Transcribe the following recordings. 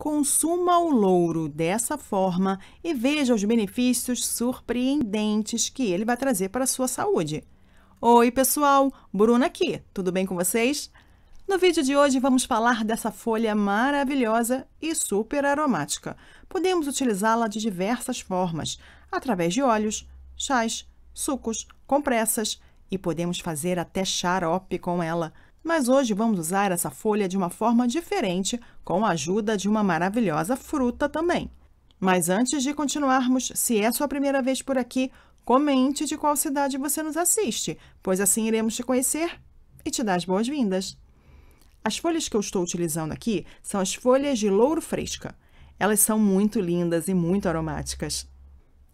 Consuma o louro dessa forma e veja os benefícios surpreendentes que ele vai trazer para a sua saúde. Oi, pessoal! Bruna aqui, tudo bem com vocês? No vídeo de hoje vamos falar dessa folha maravilhosa e super aromática. Podemos utilizá-la de diversas formas, através de óleos, chás, sucos, compressas e podemos fazer até xarope com ela. Mas hoje vamos usar essa folha de uma forma diferente, com a ajuda de uma maravilhosa fruta também. Mas antes de continuarmos, se é sua primeira vez por aqui, comente de qual cidade você nos assiste, pois assim iremos te conhecer e te dar as boas-vindas. As folhas que eu estou utilizando aqui são as folhas de louro fresca. Elas são muito lindas e muito aromáticas.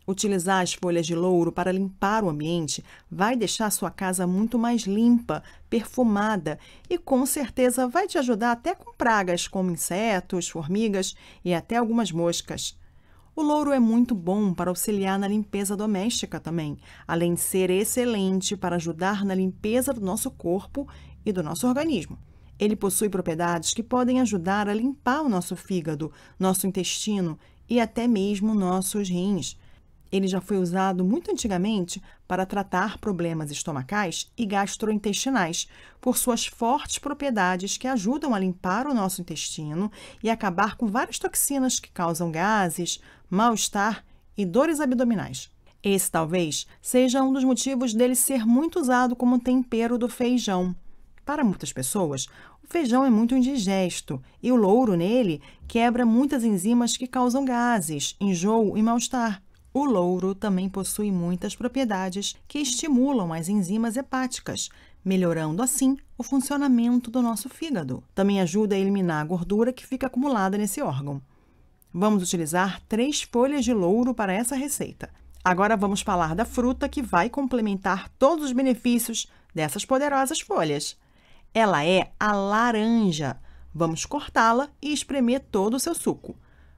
Utilizar as folhas de louro para limpar o ambiente vai deixar sua casa muito mais limpa, perfumada e com certeza vai te ajudar até com pragas como insetos, formigas e até algumas moscas. O louro é muito bom para auxiliar na limpeza doméstica também, além de ser excelente para ajudar na limpeza do nosso corpo e do nosso organismo. Ele possui propriedades que podem ajudar a limpar o nosso fígado, nosso intestino e até mesmo nossos rins. Ele já foi usado muito antigamente para tratar problemas estomacais e gastrointestinais, por suas fortes propriedades que ajudam a limpar o nosso intestino e acabar com várias toxinas que causam gases, mal-estar e dores abdominais. Esse talvez seja um dos motivos dele ser muito usado como tempero do feijão. Para muitas pessoas, o feijão é muito indigesto e o louro nele quebra muitas enzimas que causam gases, enjoo e mal-estar. O louro também possui muitas propriedades que estimulam as enzimas hepáticas, melhorando assim o funcionamento do nosso fígado. Também ajuda a eliminar a gordura que fica acumulada nesse órgão. Vamos utilizar três folhas de louro para essa receita. Agora vamos falar da fruta que vai complementar todos os benefícios dessas poderosas folhas. Ela é a laranja. Vamos cortá-la e espremer todo o seu suco.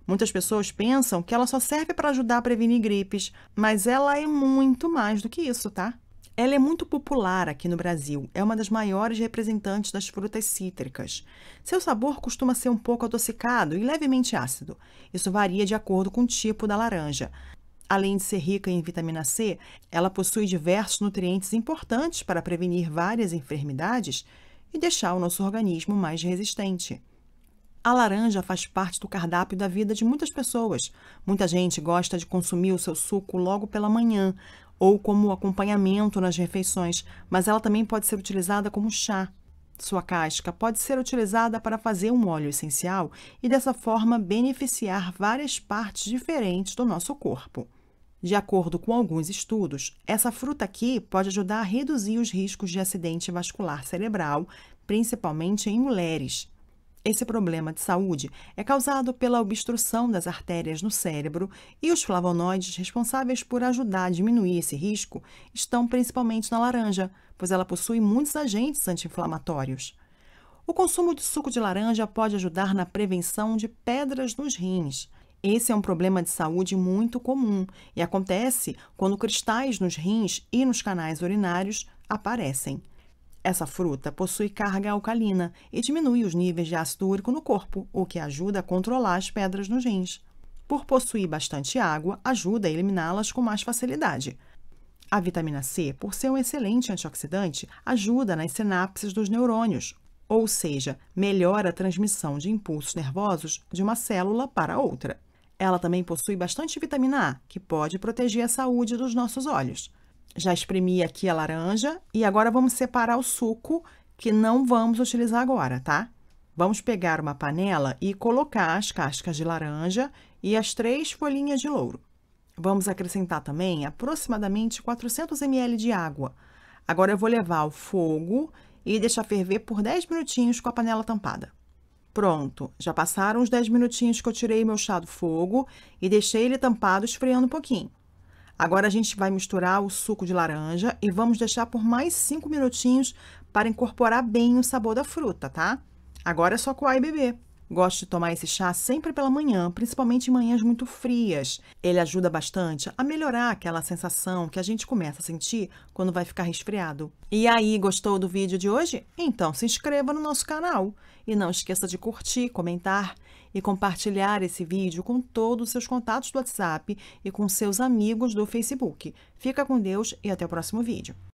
Muitas pessoas pensam que ela só serve para ajudar a prevenir gripes, mas ela é muito mais do que isso, tá? Ela é muito popular aqui no Brasil, é uma das maiores representantes das frutas cítricas. Seu sabor costuma ser um pouco adocicado e levemente ácido. Isso varia de acordo com o tipo da laranja. Além de ser rica em vitamina C, ela possui diversos nutrientes importantes para prevenir várias enfermidades e deixar o nosso organismo mais resistente. A laranja faz parte do cardápio da vida de muitas pessoas. Muita gente gosta de consumir o seu suco logo pela manhã ou como acompanhamento nas refeições, mas ela também pode ser utilizada como chá. Sua casca pode ser utilizada para fazer um óleo essencial e dessa forma beneficiar várias partes diferentes do nosso corpo. De acordo com alguns estudos, essa fruta aqui pode ajudar a reduzir os riscos de acidente vascular cerebral, principalmente em mulheres. Esse problema de saúde é causado pela obstrução das artérias no cérebro e os flavonoides responsáveis por ajudar a diminuir esse risco estão principalmente na laranja, pois ela possui muitos agentes anti-inflamatórios. O consumo de suco de laranja pode ajudar na prevenção de pedras nos rins. Esse é um problema de saúde muito comum e acontece quando cristais nos rins e nos canais urinários aparecem. Essa fruta possui carga alcalina e diminui os níveis de ácido úrico no corpo, o que ajuda a controlar as pedras nos rins. Por possuir bastante água, ajuda a eliminá-las com mais facilidade. A vitamina C, por ser um excelente antioxidante, ajuda nas sinapses dos neurônios, ou seja, melhora a transmissão de impulsos nervosos de uma célula para outra. Ela também possui bastante vitamina A, que pode proteger a saúde dos nossos olhos. Já espremi aqui a laranja e agora vamos separar o suco que não vamos utilizar agora, tá? Vamos pegar uma panela e colocar as cascas de laranja e as três folhinhas de louro. Vamos acrescentar também aproximadamente 400 ml de água. Agora eu vou levar ao fogo e deixar ferver por 10 minutinhos com a panela tampada. Pronto, já passaram os 10 minutinhos que eu tirei meu chá do fogo e deixei ele tampado esfriando um pouquinho. Agora a gente vai misturar o suco de laranja e vamos deixar por mais 5 minutinhos para incorporar bem o sabor da fruta, tá? Agora é só coar e beber. Gosto de tomar esse chá sempre pela manhã, principalmente em manhãs muito frias. Ele ajuda bastante a melhorar aquela sensação que a gente começa a sentir quando vai ficar resfriado. E aí, gostou do vídeo de hoje? Então se inscreva no nosso canal e não esqueça de curtir, comentar e compartilhar esse vídeo com todos os seus contatos do WhatsApp e com seus amigos do Facebook. Fica com Deus e até o próximo vídeo.